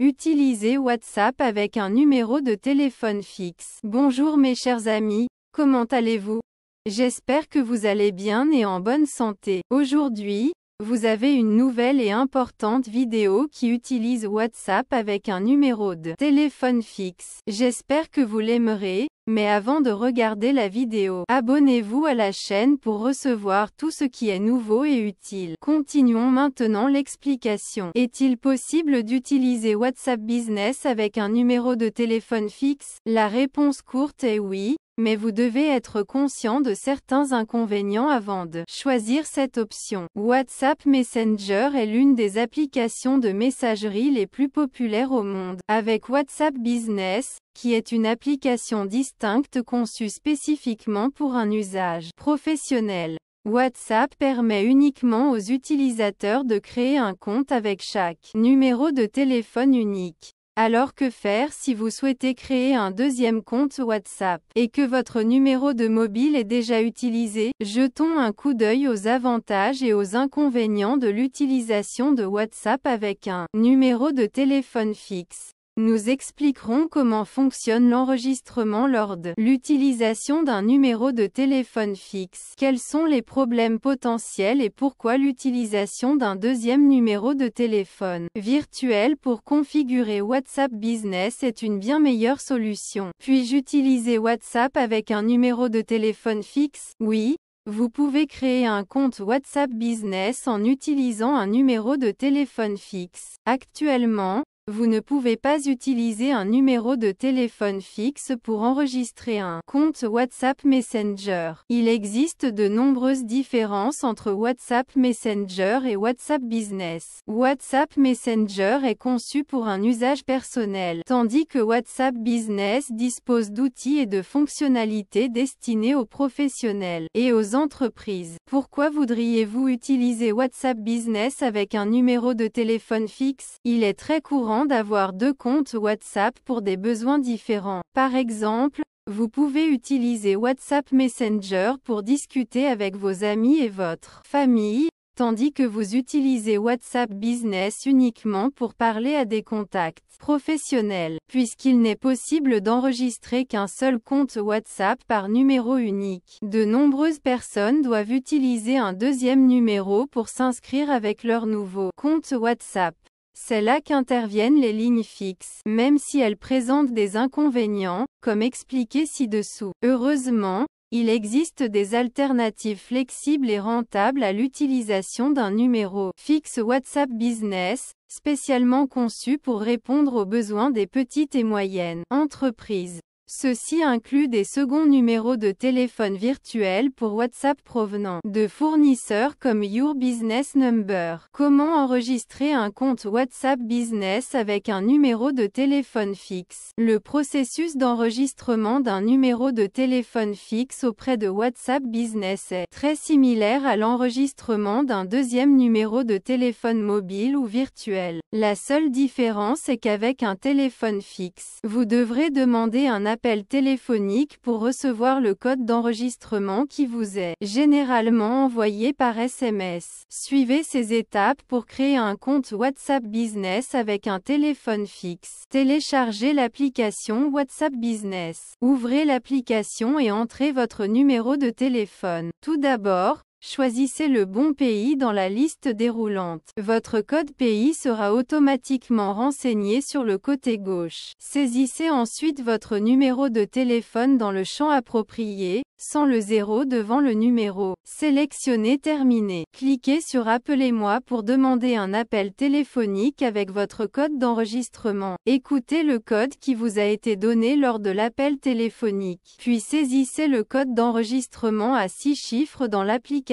Utilisez WhatsApp avec un numéro de téléphone fixe. Bonjour mes chers amis, comment allez-vous J'espère que vous allez bien et en bonne santé. Aujourd'hui, vous avez une nouvelle et importante vidéo qui utilise WhatsApp avec un numéro de téléphone fixe. J'espère que vous l'aimerez, mais avant de regarder la vidéo, abonnez-vous à la chaîne pour recevoir tout ce qui est nouveau et utile. Continuons maintenant l'explication. Est-il possible d'utiliser WhatsApp Business avec un numéro de téléphone fixe La réponse courte est oui, mais vous devez être conscient de certains inconvénients avant de choisir cette option. WhatsApp Messenger est l'une des applications de messagerie les plus populaires au monde, avec WhatsApp Business, qui est une application distincte conçue spécifiquement pour un usage professionnel. WhatsApp permet uniquement aux utilisateurs de créer un compte avec chaque numéro de téléphone unique. Alors que faire si vous souhaitez créer un deuxième compte WhatsApp et que votre numéro de mobile est déjà utilisé Jetons un coup d'œil aux avantages et aux inconvénients de l'utilisation de WhatsApp avec un numéro de téléphone fixe. Nous expliquerons comment fonctionne l'enregistrement lors de l'utilisation d'un numéro de téléphone fixe, quels sont les problèmes potentiels et pourquoi l'utilisation d'un deuxième numéro de téléphone virtuel pour configurer WhatsApp Business est une bien meilleure solution. Puis-je utiliser WhatsApp avec un numéro de téléphone fixe Oui, vous pouvez créer un compte WhatsApp Business en utilisant un numéro de téléphone fixe. Actuellement, vous ne pouvez pas utiliser un numéro de téléphone fixe pour enregistrer un compte WhatsApp Messenger. Il existe de nombreuses différences entre WhatsApp Messenger et WhatsApp Business. WhatsApp Messenger est conçu pour un usage personnel, tandis que WhatsApp Business dispose d'outils et de fonctionnalités destinées aux professionnels et aux entreprises. Pourquoi voudriez-vous utiliser WhatsApp Business avec un numéro de téléphone fixe Il est très courant d'avoir deux comptes WhatsApp pour des besoins différents. Par exemple, vous pouvez utiliser WhatsApp Messenger pour discuter avec vos amis et votre famille, tandis que vous utilisez WhatsApp Business uniquement pour parler à des contacts professionnels, puisqu'il n'est possible d'enregistrer qu'un seul compte WhatsApp par numéro unique. De nombreuses personnes doivent utiliser un deuxième numéro pour s'inscrire avec leur nouveau compte WhatsApp. C'est là qu'interviennent les lignes fixes, même si elles présentent des inconvénients, comme expliqué ci-dessous. Heureusement, il existe des alternatives flexibles et rentables à l'utilisation d'un numéro fixe WhatsApp Business, spécialement conçu pour répondre aux besoins des petites et moyennes entreprises. Ceci inclut des seconds numéros de téléphone virtuels pour WhatsApp provenant de fournisseurs comme Your Business Number. Comment enregistrer un compte WhatsApp Business avec un numéro de téléphone fixe Le processus d'enregistrement d'un numéro de téléphone fixe auprès de WhatsApp Business est très similaire à l'enregistrement d'un deuxième numéro de téléphone mobile ou virtuel. La seule différence est qu'avec un téléphone fixe, vous devrez demander un appel appel téléphonique pour recevoir le code d'enregistrement qui vous est généralement envoyé par SMS. Suivez ces étapes pour créer un compte WhatsApp Business avec un téléphone fixe. Téléchargez l'application WhatsApp Business. Ouvrez l'application et entrez votre numéro de téléphone. Tout d'abord, Choisissez le bon pays dans la liste déroulante. Votre code pays sera automatiquement renseigné sur le côté gauche. Saisissez ensuite votre numéro de téléphone dans le champ approprié, sans le zéro devant le numéro. Sélectionnez Terminer. Cliquez sur Appelez-moi pour demander un appel téléphonique avec votre code d'enregistrement. Écoutez le code qui vous a été donné lors de l'appel téléphonique. Puis saisissez le code d'enregistrement à 6 chiffres dans l'application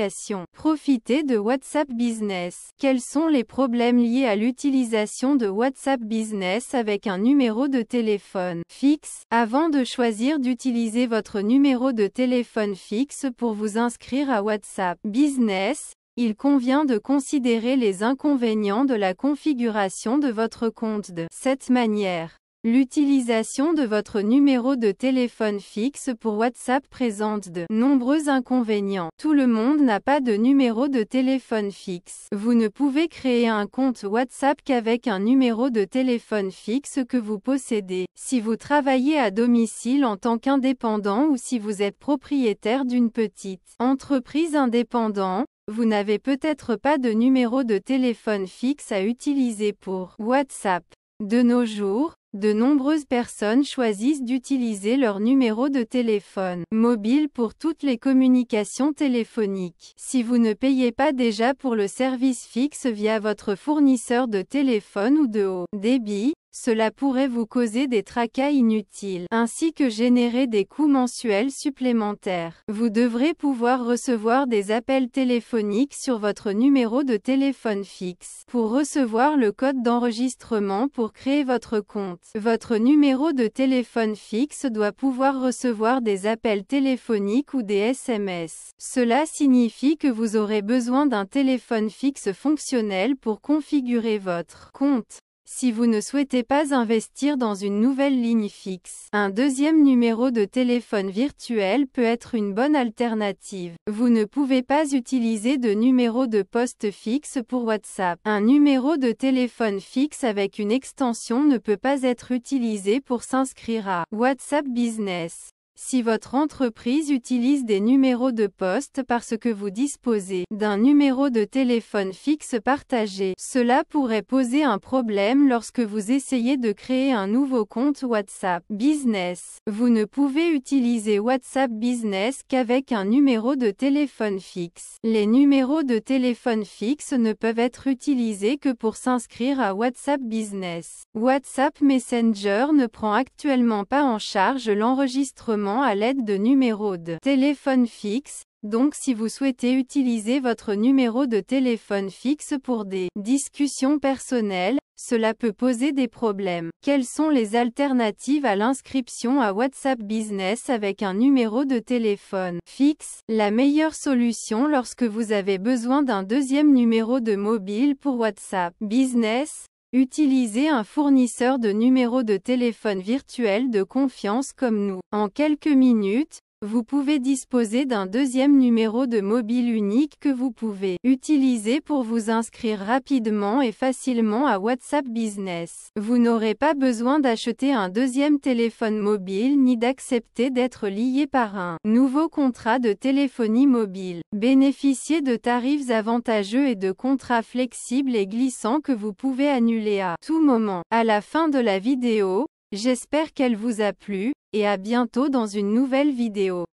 Profitez de WhatsApp Business. Quels sont les problèmes liés à l'utilisation de WhatsApp Business avec un numéro de téléphone fixe Avant de choisir d'utiliser votre numéro de téléphone fixe pour vous inscrire à WhatsApp Business, il convient de considérer les inconvénients de la configuration de votre compte de cette manière. L'utilisation de votre numéro de téléphone fixe pour WhatsApp présente de nombreux inconvénients. Tout le monde n'a pas de numéro de téléphone fixe. Vous ne pouvez créer un compte WhatsApp qu'avec un numéro de téléphone fixe que vous possédez. Si vous travaillez à domicile en tant qu'indépendant ou si vous êtes propriétaire d'une petite entreprise indépendante, vous n'avez peut-être pas de numéro de téléphone fixe à utiliser pour WhatsApp. De nos jours, de nombreuses personnes choisissent d'utiliser leur numéro de téléphone mobile pour toutes les communications téléphoniques. Si vous ne payez pas déjà pour le service fixe via votre fournisseur de téléphone ou de haut débit, cela pourrait vous causer des tracas inutiles, ainsi que générer des coûts mensuels supplémentaires. Vous devrez pouvoir recevoir des appels téléphoniques sur votre numéro de téléphone fixe. Pour recevoir le code d'enregistrement pour créer votre compte, votre numéro de téléphone fixe doit pouvoir recevoir des appels téléphoniques ou des SMS. Cela signifie que vous aurez besoin d'un téléphone fixe fonctionnel pour configurer votre compte. Si vous ne souhaitez pas investir dans une nouvelle ligne fixe, un deuxième numéro de téléphone virtuel peut être une bonne alternative. Vous ne pouvez pas utiliser de numéro de poste fixe pour WhatsApp. Un numéro de téléphone fixe avec une extension ne peut pas être utilisé pour s'inscrire à WhatsApp Business. Si votre entreprise utilise des numéros de poste parce que vous disposez d'un numéro de téléphone fixe partagé, cela pourrait poser un problème lorsque vous essayez de créer un nouveau compte WhatsApp Business. Vous ne pouvez utiliser WhatsApp Business qu'avec un numéro de téléphone fixe. Les numéros de téléphone fixe ne peuvent être utilisés que pour s'inscrire à WhatsApp Business. WhatsApp Messenger ne prend actuellement pas en charge l'enregistrement à l'aide de numéros de téléphone fixe, donc si vous souhaitez utiliser votre numéro de téléphone fixe pour des discussions personnelles, cela peut poser des problèmes. Quelles sont les alternatives à l'inscription à WhatsApp Business avec un numéro de téléphone fixe La meilleure solution lorsque vous avez besoin d'un deuxième numéro de mobile pour WhatsApp Business, Utilisez un fournisseur de numéros de téléphone virtuel de confiance comme nous. En quelques minutes, vous pouvez disposer d'un deuxième numéro de mobile unique que vous pouvez utiliser pour vous inscrire rapidement et facilement à WhatsApp Business. Vous n'aurez pas besoin d'acheter un deuxième téléphone mobile ni d'accepter d'être lié par un nouveau contrat de téléphonie mobile. Bénéficiez de tarifs avantageux et de contrats flexibles et glissants que vous pouvez annuler à tout moment. À la fin de la vidéo, j'espère qu'elle vous a plu et à bientôt dans une nouvelle vidéo.